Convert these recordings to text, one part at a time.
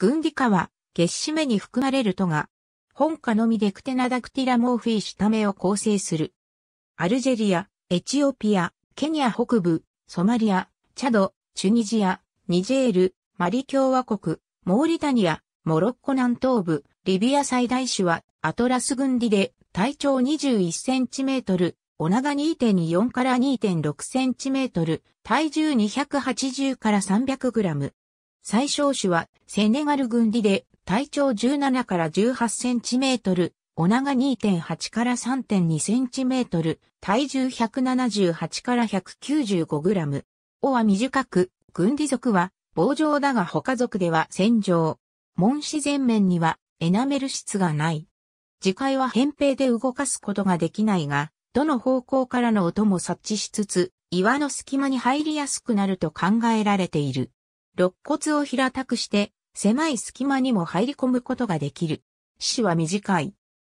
軍理科は、月締めに含まれるとが、本科のみでクテナダクティラモーフィータメを構成する。アルジェリア、エチオピア、ケニア北部、ソマリア、チャド、チュニジア、ニジェール、マリ共和国、モーリタニア、モロッコ南東部、リビア最大種はアトラス軍理で体長21センチメートル、お長2.24から2.6センチメートル、体重280から300グラム。最小種はセネガル軍理で体長17から18センチメートル、お長2.8から3.2センチメートル、体重178から195グラム。尾は短く、軍理族は棒状だが他族では戦場。門自全面にはエナメル質がない。磁界は扁平で動かすことができないが、どの方向からの音も察知しつつ、岩の隙間に入りやすくなると考えられている。肋骨を平たくして、狭い隙間にも入り込むことができる。死は短い。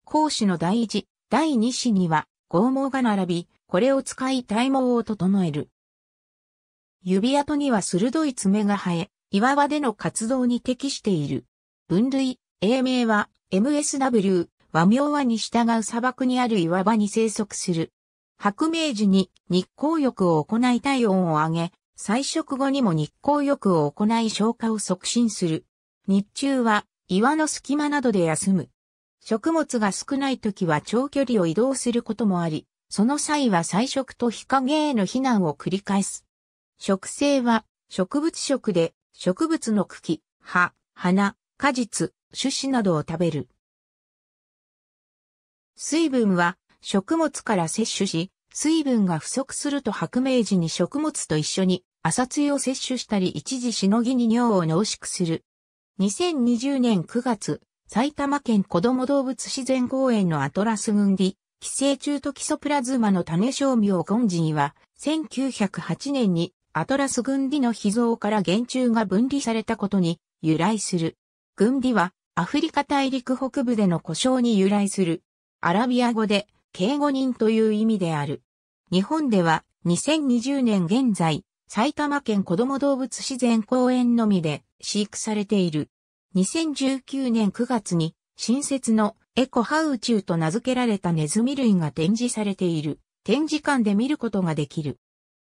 講子の第一、第二子には、剛毛が並び、これを使い体毛を整える。指跡には鋭い爪が生え、岩場での活動に適している。分類、英名は MSW、和名和に従う砂漠にある岩場に生息する。白明時に日光浴を行い体温を上げ、菜食後にも日光浴を行い消化を促進する。日中は岩の隙間などで休む。食物が少ない時は長距離を移動することもあり、その際は菜食と日陰への避難を繰り返す。植生は植物食で植物の茎、葉、花、果実、種子などを食べる。水分は食物から摂取し、水分が不足すると白明時に食物と一緒に朝露を摂取したり一時しのぎに尿を濃縮する。2020年9月、埼玉県子ども動物自然公園のアトラス群理、寄生虫とキソプラズマの種味を根人は、1908年にアトラス群理の秘蔵から原虫が分離されたことに由来する。群理はアフリカ大陸北部での故障に由来する。アラビア語で、敬語人という意味である。日本では2020年現在、埼玉県子ども動物自然公園のみで飼育されている。2019年9月に新設のエコハウチュウと名付けられたネズミ類が展示されている展示館で見ることができる。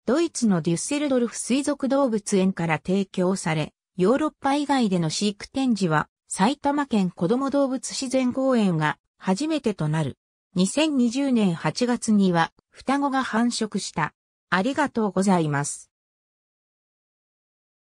ドイツのデュッセルドルフ水族動物園から提供され、ヨーロッパ以外での飼育展示は埼玉県子ども動物自然公園が初めてとなる。2020年8月には双子が繁殖した。ありがとうございます。